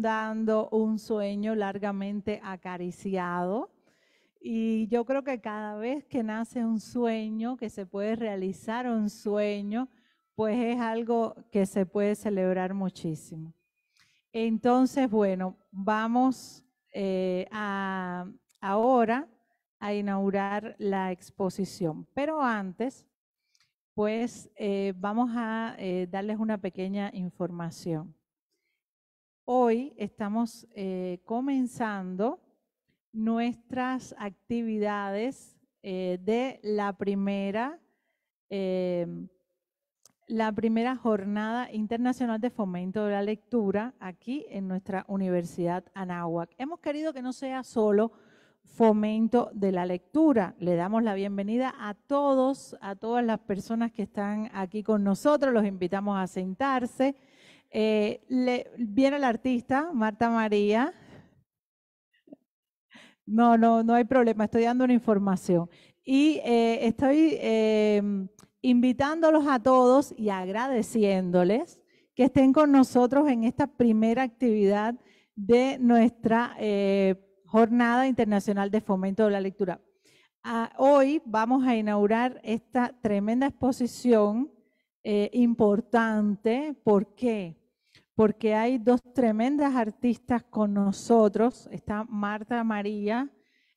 dando un sueño largamente acariciado. Y yo creo que cada vez que nace un sueño, que se puede realizar un sueño, pues es algo que se puede celebrar muchísimo. Entonces, bueno, vamos eh, a, ahora a inaugurar la exposición. Pero antes, pues eh, vamos a eh, darles una pequeña información. Hoy estamos eh, comenzando nuestras actividades eh, de la primera, eh, la primera Jornada Internacional de Fomento de la Lectura aquí en nuestra Universidad Anáhuac. Hemos querido que no sea solo fomento de la lectura. Le damos la bienvenida a todos, a todas las personas que están aquí con nosotros. Los invitamos a sentarse eh, viene la artista, Marta María. No, no, no hay problema, estoy dando una información. Y eh, estoy em, invitándolos a todos y agradeciéndoles que estén con nosotros en esta primera actividad de nuestra eh, Jornada Internacional de Fomento de la Lectura. Ah, hoy vamos a inaugurar esta tremenda exposición importante. ¿Por qué? porque hay dos tremendas artistas con nosotros. Está Marta María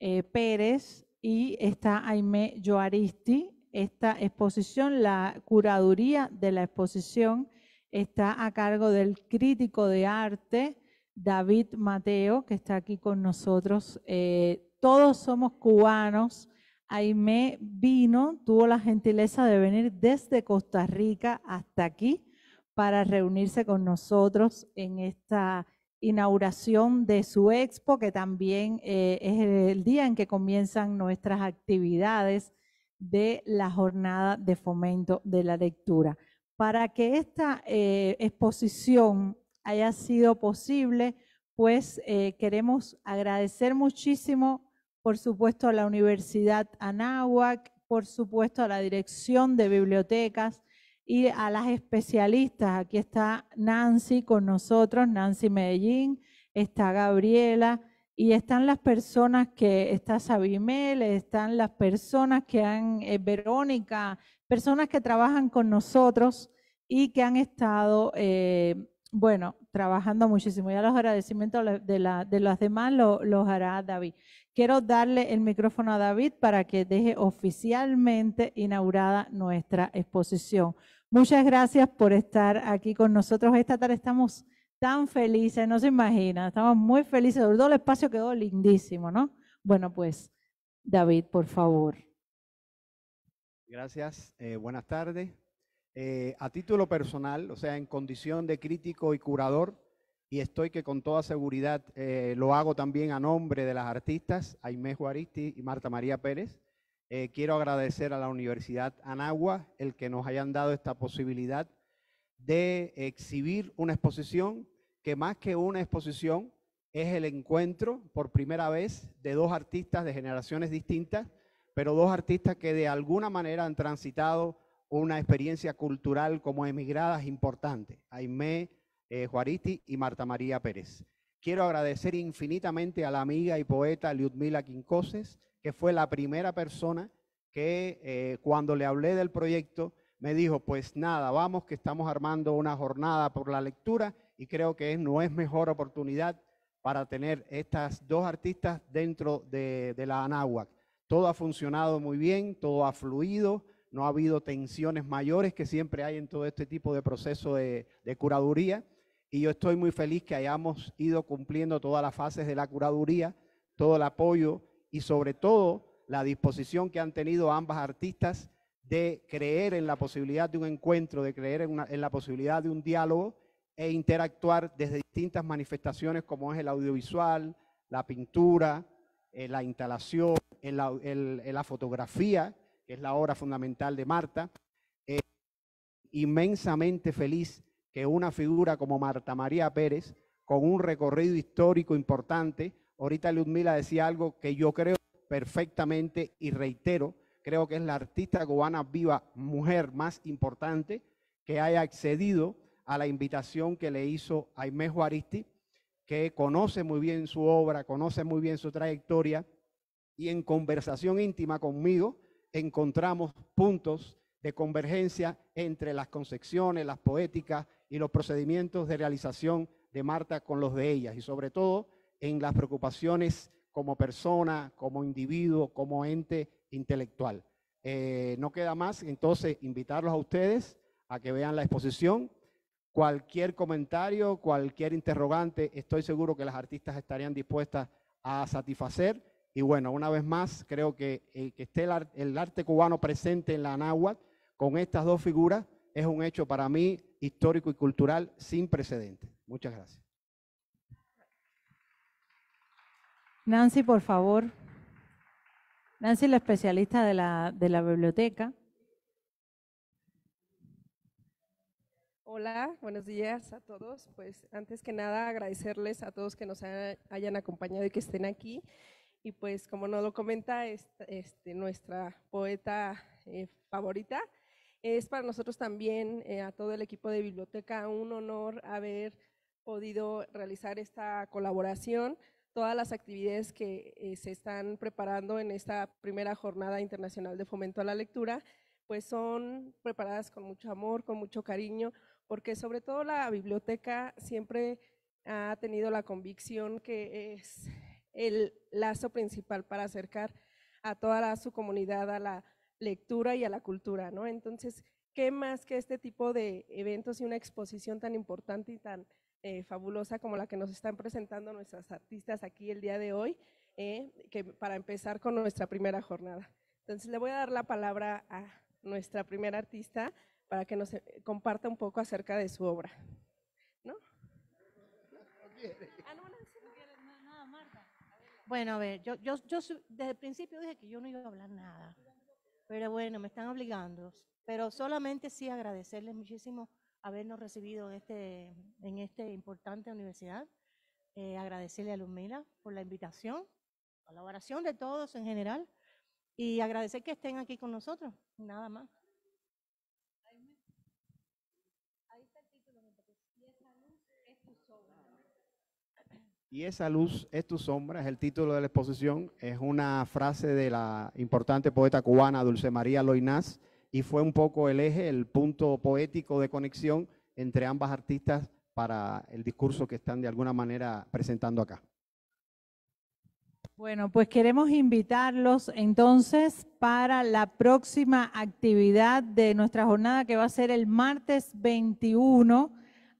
eh, Pérez y está Aime Joaristi. Esta exposición, la curaduría de la exposición, está a cargo del crítico de arte David Mateo, que está aquí con nosotros. Eh, todos somos cubanos. Aime vino, tuvo la gentileza de venir desde Costa Rica hasta aquí para reunirse con nosotros en esta inauguración de su expo, que también eh, es el día en que comienzan nuestras actividades de la jornada de fomento de la lectura. Para que esta eh, exposición haya sido posible, pues eh, queremos agradecer muchísimo, por supuesto, a la Universidad Anáhuac, por supuesto, a la Dirección de Bibliotecas, y a las especialistas. Aquí está Nancy con nosotros, Nancy Medellín, está Gabriela y están las personas que, está Sabimel, están las personas que han, eh, Verónica, personas que trabajan con nosotros y que han estado, eh, bueno, trabajando muchísimo. Ya los agradecimientos de, la, las demás los hará David. Quiero darle el micrófono a David para que deje oficialmente inaugurada nuestra exposición. Muchas gracias por estar aquí con nosotros. Esta tarde estamos tan felices, no se imagina. estamos muy felices. todo el espacio quedó lindísimo, ¿no? Bueno, pues, David, por favor. Gracias, eh, buenas tardes. Eh, a título personal, o sea, en condición de crítico y curador, y estoy que con toda seguridad eh, lo hago también a nombre de las artistas Aimé Juaristi y Marta María Pérez, eh, quiero agradecer a la Universidad Anagua el que nos hayan dado esta posibilidad de exhibir una exposición que más que una exposición es el encuentro por primera vez de dos artistas de generaciones distintas, pero dos artistas que de alguna manera han transitado una experiencia cultural como emigradas importante, Aimé eh, Juaristi y Marta María Pérez. Quiero agradecer infinitamente a la amiga y poeta Lyudmila Quincoses, que fue la primera persona que eh, cuando le hablé del proyecto me dijo, pues nada, vamos que estamos armando una jornada por la lectura y creo que no es mejor oportunidad para tener estas dos artistas dentro de, la Anáhuac. Todo ha funcionado muy bien, todo ha fluido, no ha habido tensiones mayores que siempre hay en todo este tipo de proceso de, de curaduría y yo estoy muy feliz que hayamos ido cumpliendo todas las fases de la curaduría, todo el apoyo y sobre todo la disposición que han tenido ambas artistas de creer en la posibilidad de un encuentro, de creer en, la posibilidad de un diálogo e interactuar desde distintas manifestaciones como es el audiovisual, la pintura, eh, la instalación, en eh, la, fotografía, que es la obra fundamental de Marta. Eh, inmensamente feliz que una figura como Marta María Pérez, con un recorrido histórico importante, Ahorita Ludmila decía algo que yo creo perfectamente y reitero, creo que es la artista cubana viva mujer más importante que haya accedido a la invitación que le hizo Aimé Juaristi, que conoce muy bien su obra, conoce muy bien su trayectoria y en conversación íntima conmigo encontramos puntos de convergencia entre las concepciones, las poéticas y los procedimientos de realización de Marta con los de ellas y sobre todo en las preocupaciones como persona, como individuo, como ente intelectual. Eh, no queda más, entonces, invitarlos a ustedes a que vean la exposición. Cualquier comentario, cualquier interrogante, estoy seguro que las artistas estarían dispuestas a satisfacer. Y bueno, una vez más, creo que, eh, que esté el, arte cubano presente en la ANAGUA con estas dos figuras es un hecho para mí histórico y cultural sin precedentes. Muchas gracias. Nancy, por favor. Nancy la especialista de la, biblioteca. Hola, buenos días a todos. Pues antes que nada agradecerles a todos que nos hayan acompañado y que estén aquí. Y pues como nos lo comenta este, nuestra poeta eh, favorita, es para nosotros también, eh, a todo el equipo de biblioteca, un honor haber podido realizar esta colaboración todas las actividades que eh, se están preparando en esta primera jornada internacional de fomento a la lectura, pues son preparadas con mucho amor, con mucho cariño, porque sobre todo la biblioteca siempre ha tenido la convicción que es el lazo principal para acercar a toda su comunidad a la lectura y a la cultura, ¿no? Entonces, ¿qué más que este tipo de eventos y una exposición tan importante y tan eh, fabulosa como la que nos están presentando nuestras artistas aquí el día de hoy, eh, que para empezar con nuestra primera jornada. Entonces le voy a dar la palabra a nuestra primera artista para que nos eh, comparta un poco acerca de su obra. ¿No? Ah, bueno, a ver, yo, yo, yo desde el principio dije que yo no iba a hablar nada, pero bueno, me están obligando, pero solamente sí agradecerles muchísimo habernos recibido en, este, en esta importante universidad. Eh, agradecerle a Lumila por la invitación, colaboración de todos en general y agradecer que estén aquí con nosotros, nada más. Y esa luz es tu sombra, es el título de la exposición, es una frase de la importante poeta cubana Dulce María Loynaz y fue un poco el eje, el punto poético de conexión entre ambas artistas para el discurso que están de alguna manera presentando acá. Bueno, pues queremos invitarlos entonces para la próxima actividad de nuestra jornada que va a ser el martes 21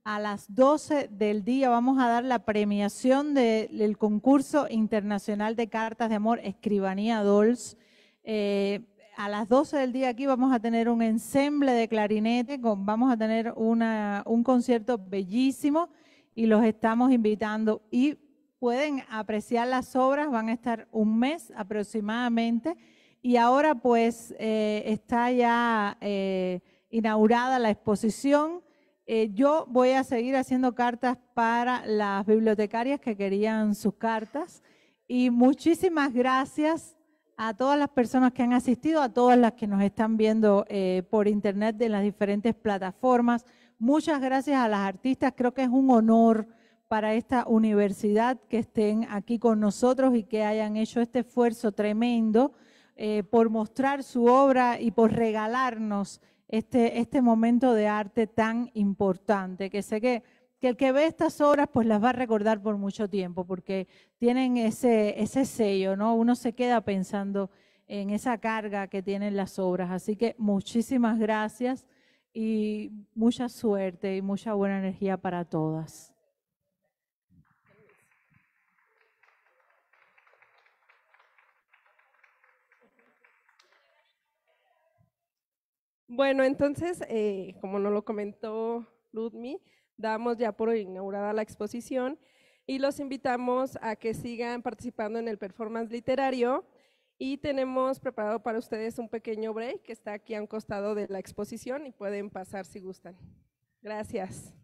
a las 12 del día. Vamos a dar la premiación del concurso internacional de cartas de amor Escribanía Dolls. Eh, a las 12 del día aquí vamos a tener un ensemble de clarinete, vamos a tener una, un concierto bellísimo y los estamos invitando y pueden apreciar las obras, van a estar un mes aproximadamente y ahora pues eh, está ya eh, inaugurada la exposición. Eh, yo voy a seguir haciendo cartas para las bibliotecarias que querían sus cartas y muchísimas gracias a todas las personas que han asistido, a todas las que nos están viendo eh, por internet de las diferentes plataformas. Muchas gracias a las artistas, creo que es un honor para esta universidad que estén aquí con nosotros y que hayan hecho este esfuerzo tremendo eh, por mostrar su obra y por regalarnos este, este momento de arte tan importante, que sé que que el que ve estas obras pues las va a recordar por mucho tiempo, porque tienen ese, sello, ¿no? Uno se queda pensando en esa carga que tienen las obras. Así que muchísimas gracias y mucha suerte y mucha buena energía para todas. Bueno, entonces, eh, como nos lo comentó Ludmi, damos ya por inaugurada la exposición y los invitamos a que sigan participando en el performance literario y tenemos preparado para ustedes un pequeño break que está aquí a un costado de la exposición y pueden pasar si gustan. Gracias.